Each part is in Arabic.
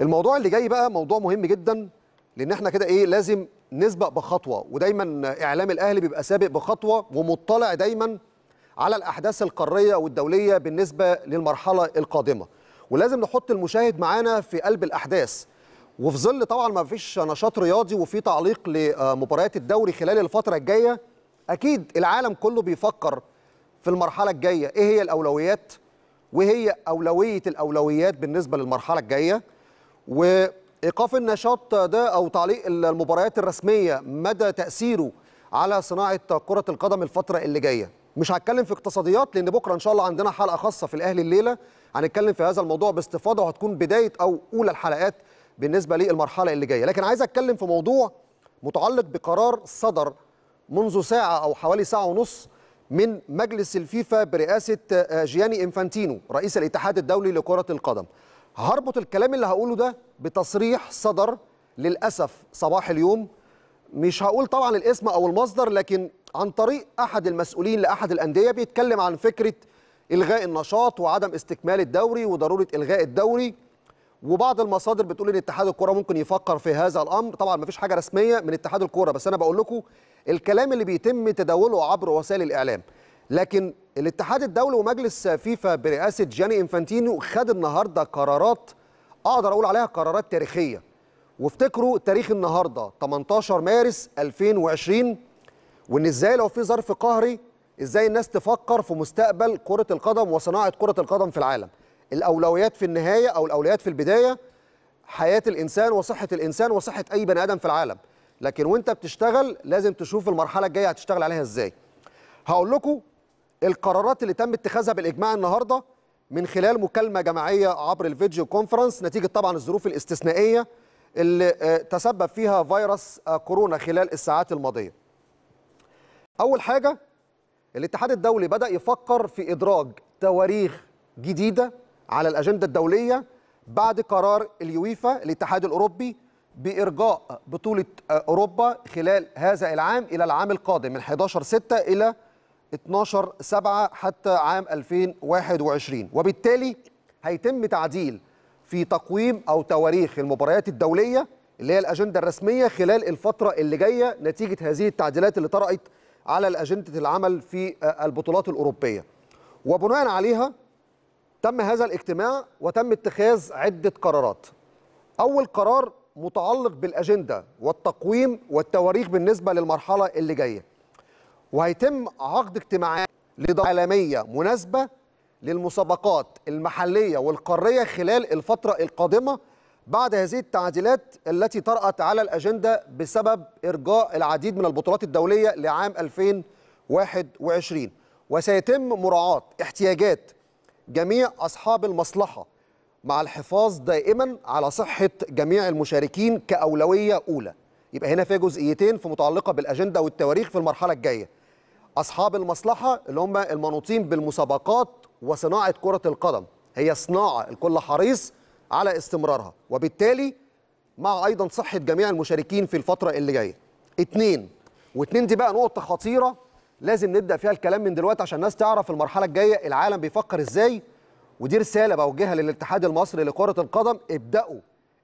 الموضوع اللي جاي بقى موضوع مهم جدا لان احنا كده ايه لازم نسبق بخطوه ودايما اعلام الاهلي بيبقى سابق بخطوه ومطلع دايما على الاحداث القاريه والدوليه بالنسبه للمرحله القادمه ولازم نحط المشاهد معانا في قلب الاحداث وفي ظل طبعا ما فيش نشاط رياضي وفي تعليق لمباريات الدوري خلال الفتره الجايه اكيد العالم كله بيفكر في المرحله الجايه ايه هي الاولويات وهي اولويه الاولويات بالنسبه للمرحله الجايه وايقاف النشاط ده او تعليق المباريات الرسميه مدى تاثيره على صناعه كره القدم الفتره اللي جايه مش هتكلم في اقتصاديات لان بكره ان شاء الله عندنا حلقه خاصه في الاهلي الليله هنتكلم في هذا الموضوع باستفاضه وهتكون بدايه او اولى الحلقات بالنسبه للمرحله اللي جايه لكن عايز اتكلم في موضوع متعلق بقرار صدر منذ ساعه او حوالي ساعه ونص من مجلس الفيفا برئاسه آه، جياني انفانتينو رئيس الاتحاد الدولي لكره القدم هربط الكلام اللي هقوله ده بتصريح صدر للأسف صباح اليوم مش هقول طبعا الاسم أو المصدر لكن عن طريق أحد المسؤولين لأحد الأندية بيتكلم عن فكرة إلغاء النشاط وعدم استكمال الدوري وضرورة إلغاء الدوري وبعض المصادر بتقول ان اتحاد الكرة ممكن يفكر في هذا الامر طبعا مفيش حاجه رسميه من اتحاد الكرة بس انا بقول لكم الكلام اللي بيتم تداوله عبر وسائل الاعلام لكن الاتحاد الدولي ومجلس فيفا برئاسه جاني انفانتينو خد النهارده قرارات اقدر اقول عليها قرارات تاريخيه وافتكروا تاريخ النهارده 18 مارس 2020 وان ازاي لو في ظرف قهري ازاي الناس تفكر في مستقبل كره القدم وصناعه كره القدم في العالم الاولويات في النهايه او الاولويات في البدايه حياه الانسان وصحه الانسان وصحه اي بني ادم في العالم لكن وانت بتشتغل لازم تشوف المرحله الجايه هتشتغل عليها ازاي هقول لكم القرارات اللي تم اتخاذها بالاجماع النهارده من خلال مكالمه جماعيه عبر الفيديو كونفرنس نتيجه طبعا الظروف الاستثنائيه اللي آه، تسبب فيها فيروس آه، كورونا خلال الساعات الماضيه. اول حاجه الاتحاد الدولي بدا يفكر في ادراج تواريخ جديده على الاجنده الدوليه بعد قرار اليويفا الاتحاد الاوروبي بارجاء بطوله آه، اوروبا خلال هذا العام الى العام القادم من 11 6 الى 12 7 حتى عام 2021 وبالتالي هيتم تعديل في تقويم او تواريخ المباريات الدوليه اللي هي الاجنده الرسميه خلال الفتره اللي جايه نتيجه هذه التعديلات اللي طرأت على اجنده العمل في آه، البطولات الاوروبيه. وبناء عليها تم هذا الاجتماع وتم اتخاذ عده قرارات. اول قرار متعلق بالاجنده والتقويم والتواريخ بالنسبه للمرحله اللي جايه. وهيتم عقد اجتماعات لدورة عالمية مناسبة للمسابقات المحلية والقارية خلال الفترة القادمة بعد هذه التعديلات التي طرأت على الأجندة بسبب إرجاء العديد من البطولات الدولية لعام 2021 وسيتم مراعاة احتياجات جميع أصحاب المصلحة مع الحفاظ دائما على صحة جميع المشاركين كأولوية أولى يبقى هنا فيها جزئيتين في متعلقه بالاجنده والتواريخ في المرحله الجايه اصحاب المصلحه اللي هم المنوطين بالمسابقات وصناعه كره القدم هي صناعه الكل حريص على استمرارها وبالتالي مع ايضا صحه جميع المشاركين في الفتره اللي جايه اثنين واثنين دي بقى نقطه خطيره لازم نبدا فيها الكلام من دلوقتي عشان الناس تعرف المرحله الجايه العالم بيفكر ازاي ودي رساله بوجهها للاتحاد المصري لكره القدم ابداوا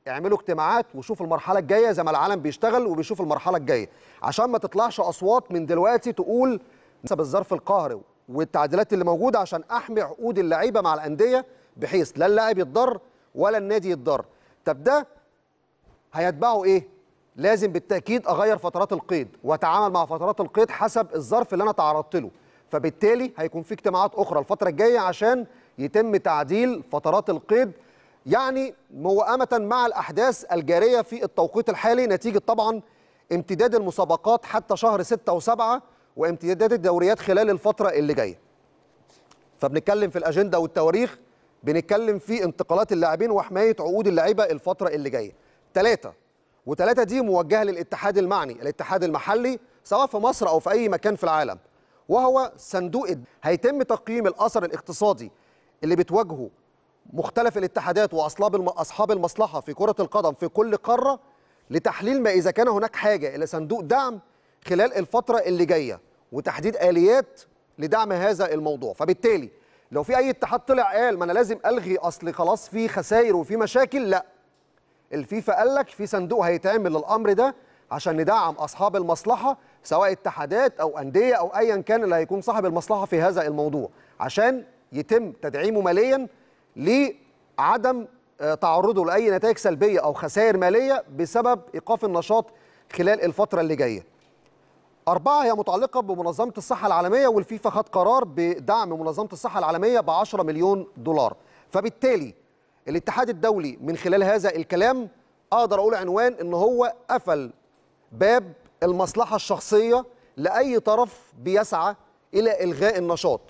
اعملوا اجتماعات وشوفوا المرحله الجايه زي ما العالم بيشتغل وبيشوف المرحله الجايه عشان ما تطلعش اصوات من دلوقتي تقول نسب الظرف القهري والتعديلات اللي موجوده عشان احمي عقود اللعيبه مع الانديه بحيث لا اللاعب يتضر ولا النادي يتضر طب ده هيتبعه ايه لازم بالتاكيد اغير فترات القيد واتعامل مع فترات القيد حسب الظرف اللي انا تعرضت له فبالتالي هيكون في اجتماعات اخرى الفتره الجايه عشان يتم تعديل فترات القيد يعني موائمة مع الأحداث الجارية في التوقيت الحالي نتيجة طبعا امتداد المسابقات حتى شهر 6 و7 وامتداد الدوريات خلال الفترة اللي جاية فبنتكلم في الأجندة والتواريخ بنتكلم في انتقالات اللاعبين وحماية عقود اللعبة الفترة اللي جاية ثلاثة وثلاثة دي موجهة للاتحاد المعني الاتحاد المحلي سواء في مصر أو في أي مكان في العالم وهو صندوق هيتم تقييم الأثر الاقتصادي اللي بتواجهه مختلف الاتحادات واصحاب المصلحه في كره القدم في كل قاره لتحليل ما اذا كان هناك حاجه الى صندوق دعم خلال الفتره اللي جايه وتحديد اليات لدعم هذا الموضوع فبالتالي لو في اي اتحاد طلع قال ما انا لازم الغي اصل خلاص في خسائر وفي مشاكل لا الفيفا قال لك في صندوق هيتعمل للامر ده عشان ندعم اصحاب المصلحه سواء اتحادات او انديه او ايا كان اللي هيكون صاحب المصلحه في هذا الموضوع عشان يتم تدعيمه ماليا لعدم آه، تعرضه لاي نتائج سلبيه او خسائر ماليه بسبب ايقاف النشاط خلال الفتره اللي جايه. أربعة هي متعلقة بمنظمة الصحة العالمية والفيفا خد قرار بدعم منظمة الصحة العالمية ب 10 مليون دولار فبالتالي الاتحاد الدولي من خلال هذا الكلام أقدر أقول عنوان إن هو قفل باب المصلحة الشخصية لأي طرف بيسعى إلى إلغاء النشاط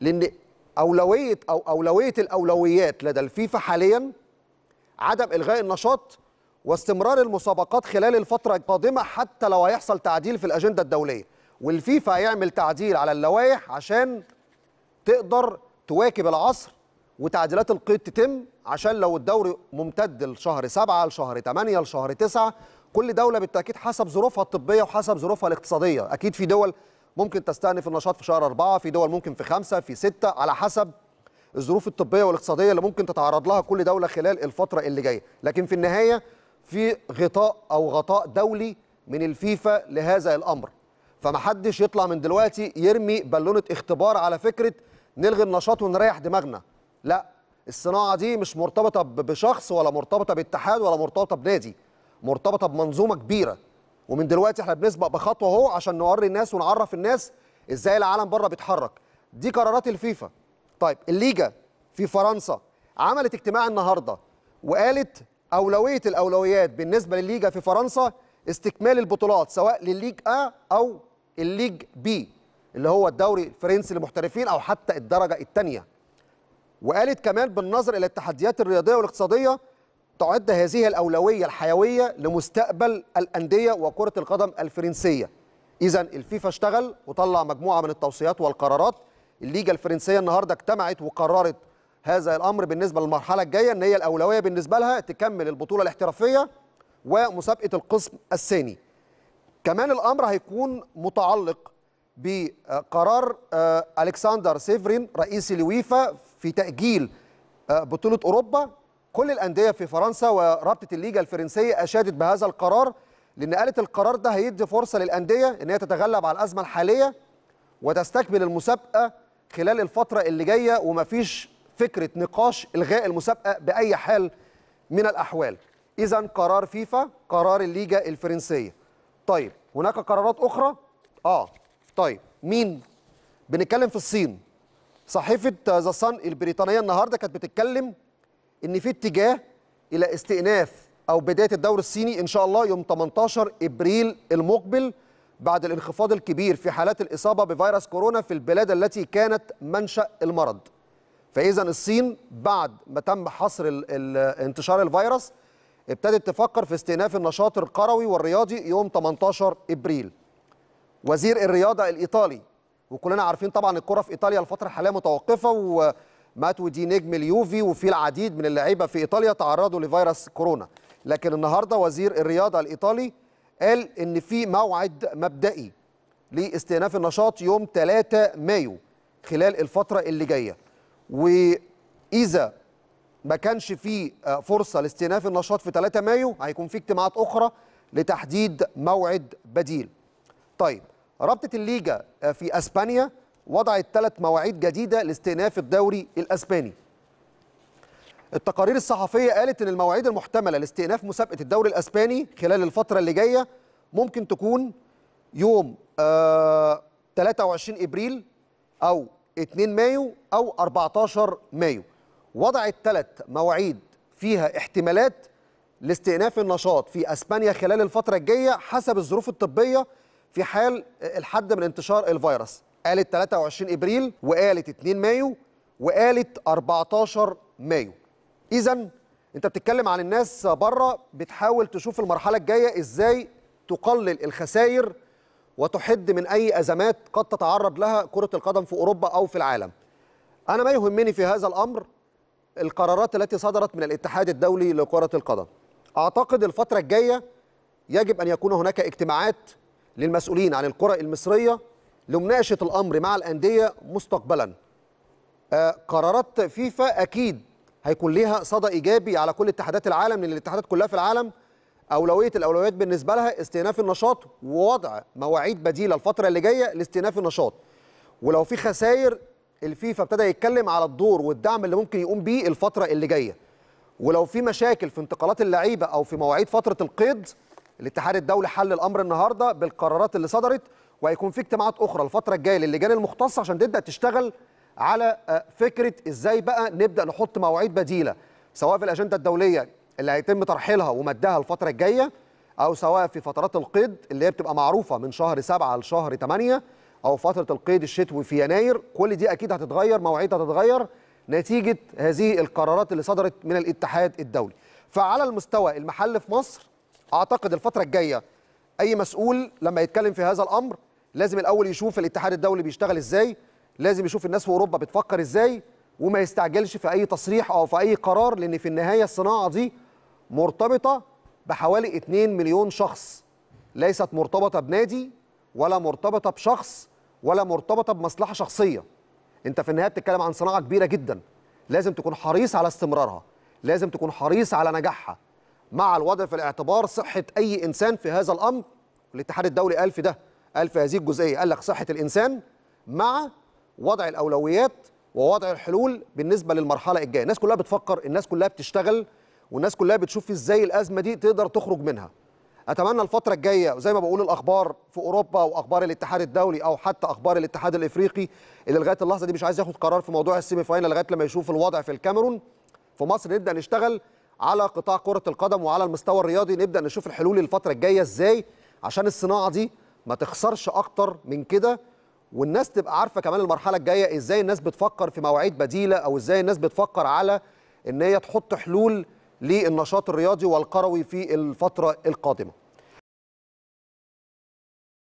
لأن اولويه او اولويه الاولويات لدى الفيفا حاليا عدم الغاء النشاط واستمرار المسابقات خلال الفتره القادمه حتى لو هيحصل تعديل في الاجنده الدوليه والفيفا هيعمل تعديل على اللوائح عشان تقدر تواكب العصر وتعديلات القيد تتم عشان لو الدوري ممتد لشهر 7 لشهر 8 لشهر 9 كل دوله بالتاكيد حسب ظروفها الطبيه وحسب ظروفها الاقتصاديه اكيد في دول ممكن تستأنف النشاط في شهر أربعة في دول ممكن في خمسة في ستة على حسب الظروف الطبية والاقتصادية اللي ممكن تتعرض لها كل دولة خلال الفترة اللي جاية لكن في النهاية في غطاء أو غطاء دولي من الفيفا لهذا الأمر فمحدش يطلع من دلوقتي يرمي بالونة اختبار على فكرة نلغي النشاط ونريح دماغنا لا الصناعة دي مش مرتبطة بشخص ولا مرتبطة باتحاد ولا مرتبطة بنادي مرتبطة بمنظومة كبيرة ومن دلوقتي احنا بنسبق بخطوه اهو عشان نوري الناس ونعرف الناس ازاي العالم بره بيتحرك دي قرارات الفيفا طيب الليجا في فرنسا عملت اجتماع النهارده وقالت اولويه الاولويات بالنسبه للليجا في فرنسا استكمال البطولات سواء للليج ا او الليج بي اللي هو الدوري الفرنسي للمحترفين او حتى الدرجه الثانيه وقالت كمان بالنظر الى التحديات الرياضيه والاقتصاديه تعد هذه الأولوية الحيوية لمستقبل الأندية وكرة القدم الفرنسية إذا الفيفا اشتغل وطلع مجموعة من التوصيات والقرارات الليجا الفرنسية النهاردة اجتمعت وقررت هذا الأمر بالنسبة للمرحلة الجاية أن هي الأولوية بالنسبة لها تكمل البطولة الاحترافية ومسابقة القسم الثاني كمان الأمر هيكون متعلق بقرار آه، ألكسندر سيفرين رئيس الويفا في تأجيل آه، بطولة أوروبا كل الأندية في فرنسا ورابطة الليجا الفرنسية أشادت بهذا القرار لأن قالت القرار ده هيدي فرصة للأندية أن هي تتغلب على الأزمة الحالية وتستكمل المسابقة خلال الفترة اللي جاية ومفيش فكرة نقاش إلغاء المسابقة بأي حال من الأحوال إذا قرار فيفا قرار الليجا الفرنسية طيب هناك قرارات أخرى؟ آه طيب مين؟ بنتكلم في الصين صحيفة ذا صن البريطانية النهاردة كانت بتتكلم ان في اتجاه الى استئناف او بدايه الدور الصيني ان شاء الله يوم 18 ابريل المقبل بعد الانخفاض الكبير في حالات الاصابه بفيروس كورونا في البلاد التي كانت منشا المرض. فاذا الصين بعد ما تم حصر انتشار الفيروس ابتدت تفكر في استئناف النشاط القروي والرياضي يوم 18 ابريل. وزير الرياضه الايطالي وكلنا عارفين طبعا الكره في ايطاليا الفتره الحاليه متوقفه و ماتو دي نجم اليوفي وفي العديد من اللعيبه في ايطاليا تعرضوا لفيروس كورونا لكن النهارده وزير الرياضه الايطالي قال ان في موعد مبدئي لاستئناف النشاط يوم 3 مايو خلال الفتره اللي جايه واذا ما كانش في آه، فرصه لاستئناف النشاط في 3 مايو هيكون في اجتماعات اخرى لتحديد موعد بديل طيب رابطه الليجا آه، في اسبانيا وضعت ثلاث مواعيد جديدة لاستئناف الدوري الأسباني التقارير الصحفية قالت أن المواعيد المحتملة لاستئناف مسابقة الدوري الأسباني خلال الفترة اللي جاية ممكن تكون يوم آه 23 إبريل أو 2 مايو أو 14 مايو وضعت ثلاث مواعيد فيها احتمالات لاستئناف النشاط في اسبانيا خلال الفتره الجايه حسب الظروف الطبيه في حال آه، الحد من انتشار الفيروس قالت 23 ابريل وقالت 2 مايو وقالت 14 مايو اذا انت بتتكلم عن الناس بره بتحاول تشوف المرحله الجايه ازاي تقلل الخسائر وتحد من اي ازمات قد تتعرض لها كره القدم في اوروبا او في العالم انا ما يهمني في هذا الامر القرارات التي صدرت من الاتحاد الدولي لكره القدم اعتقد الفتره الجايه يجب ان يكون هناك اجتماعات للمسؤولين عن الكره المصريه لمناقشه الامر مع الانديه مستقبلا آه، قرارات فيفا اكيد هيكون لها صدى ايجابي على كل اتحادات العالم لان الاتحادات كلها في العالم اولويه الاولويات بالنسبه لها استئناف النشاط ووضع مواعيد بديله الفتره اللي جايه لاستئناف النشاط ولو في خسائر الفيفا ابتدى يتكلم على الدور والدعم اللي ممكن يقوم به الفتره اللي جايه ولو في مشاكل في انتقالات اللعيبه او في مواعيد فتره القيد الاتحاد الدولي حل الامر النهارده بالقرارات اللي صدرت وهيكون في اجتماعات اخرى الفتره الجايه للجان المختصه عشان تبدا تشتغل على آه، فكره ازاي بقى نبدا نحط مواعيد بديله سواء في الاجنده الدوليه اللي هيتم ترحيلها ومدها الفتره الجايه او سواء في فترات القيد اللي هي بتبقى معروفه من شهر 7 لشهر 8 او فتره القيد الشتوي في يناير كل دي اكيد هتتغير مواعيدها هتتغير نتيجه هذه القرارات اللي صدرت من الاتحاد الدولي فعلى المستوى المحلي في مصر اعتقد الفتره الجايه اي مسؤول لما يتكلم في هذا الامر لازم الاول يشوف الاتحاد الدولي بيشتغل ازاي لازم يشوف الناس في اوروبا بتفكر ازاي وما يستعجلش في اي تصريح او في اي قرار لان في النهايه الصناعه دي مرتبطه بحوالي 2 مليون شخص ليست مرتبطه بنادي ولا مرتبطه بشخص ولا مرتبطه بمصلحه شخصيه انت في النهايه بتتكلم عن صناعه كبيره جدا لازم تكون حريص على استمرارها لازم تكون حريص على نجاحها مع الوضع في الاعتبار صحه اي انسان في هذا الامر الاتحاد الدولي قال في ده قال في هذه الجزئيه قال لك صحه الانسان مع وضع الاولويات ووضع الحلول بالنسبه للمرحله الجايه الناس كلها بتفكر الناس كلها بتشتغل والناس كلها بتشوف ازاي الازمه دي تقدر تخرج منها اتمنى الفتره الجايه وزي ما بقول الاخبار في اوروبا واخبار الاتحاد الدولي او حتى اخبار الاتحاد الافريقي اللي لغايه اللحظه دي مش عايز ياخد قرار في موضوع السيمي فاينل لغايه لما يشوف الوضع في الكاميرون في مصر نبدا نشتغل على قطاع كره القدم وعلى المستوى الرياضي نبدا نشوف الحلول الفتره الجايه ازاي عشان الصناعه دي ما تخسرش اكتر من كده والناس تبقى عارفه كمان المرحله الجايه ازاي الناس بتفكر في مواعيد بديله او ازاي الناس بتفكر على ان هي تحط حلول للنشاط الرياضي والقروي في الفتره القادمه